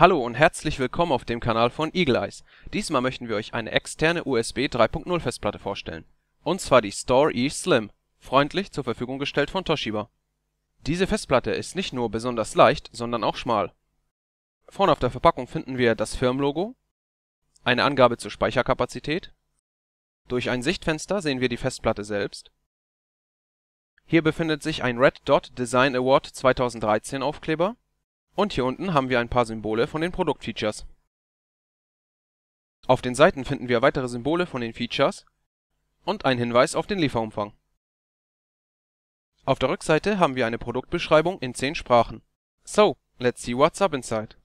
Hallo und herzlich willkommen auf dem Kanal von Eagle Eyes. Diesmal möchten wir euch eine externe USB 3.0 Festplatte vorstellen. Und zwar die Store-E Slim, freundlich zur Verfügung gestellt von Toshiba. Diese Festplatte ist nicht nur besonders leicht, sondern auch schmal. Vorne auf der Verpackung finden wir das Firmenlogo, eine Angabe zur Speicherkapazität, durch ein Sichtfenster sehen wir die Festplatte selbst, hier befindet sich ein Red Dot Design Award 2013 Aufkleber und hier unten haben wir ein paar Symbole von den Produktfeatures. Auf den Seiten finden wir weitere Symbole von den Features und einen Hinweis auf den Lieferumfang. Auf der Rückseite haben wir eine Produktbeschreibung in 10 Sprachen. So, let's see whats up inside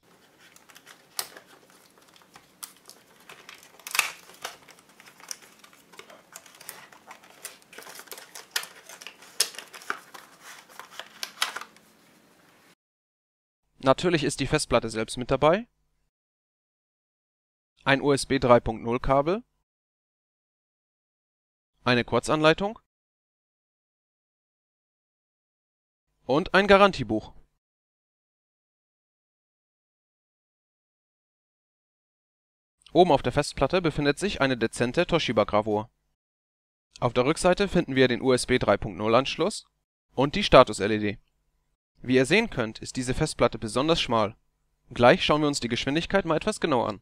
Natürlich ist die Festplatte selbst mit dabei, ein USB 3.0 Kabel, eine Kurzanleitung und ein Garantiebuch Oben auf der Festplatte befindet sich eine dezente Toshiba-Gravur. Auf der Rückseite finden wir den USB 3.0 Anschluss und die Status-LED wie ihr sehen könnt, ist diese Festplatte besonders schmal. Gleich schauen wir uns die Geschwindigkeit mal etwas genauer an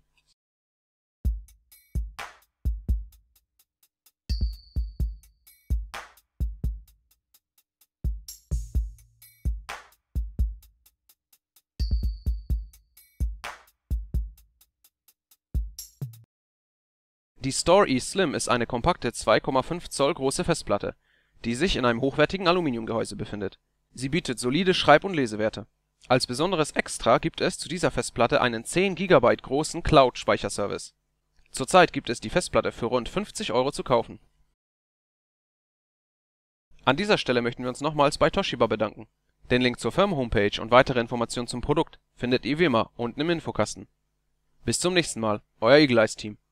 Die Store-E-Slim ist eine kompakte 2,5 Zoll große Festplatte, die sich in einem hochwertigen Aluminiumgehäuse befindet Sie bietet solide Schreib und Lesewerte. Als besonderes Extra gibt es zu dieser Festplatte einen 10 GB großen Cloud-Speicherservice. Zurzeit gibt es die Festplatte für rund 50 Euro zu kaufen. An dieser Stelle möchten wir uns nochmals bei Toshiba bedanken. Den Link zur Firmen-Homepage und weitere Informationen zum Produkt findet ihr wie immer unten im Infokasten. Bis zum nächsten Mal, Euer Eagle-Eyes Team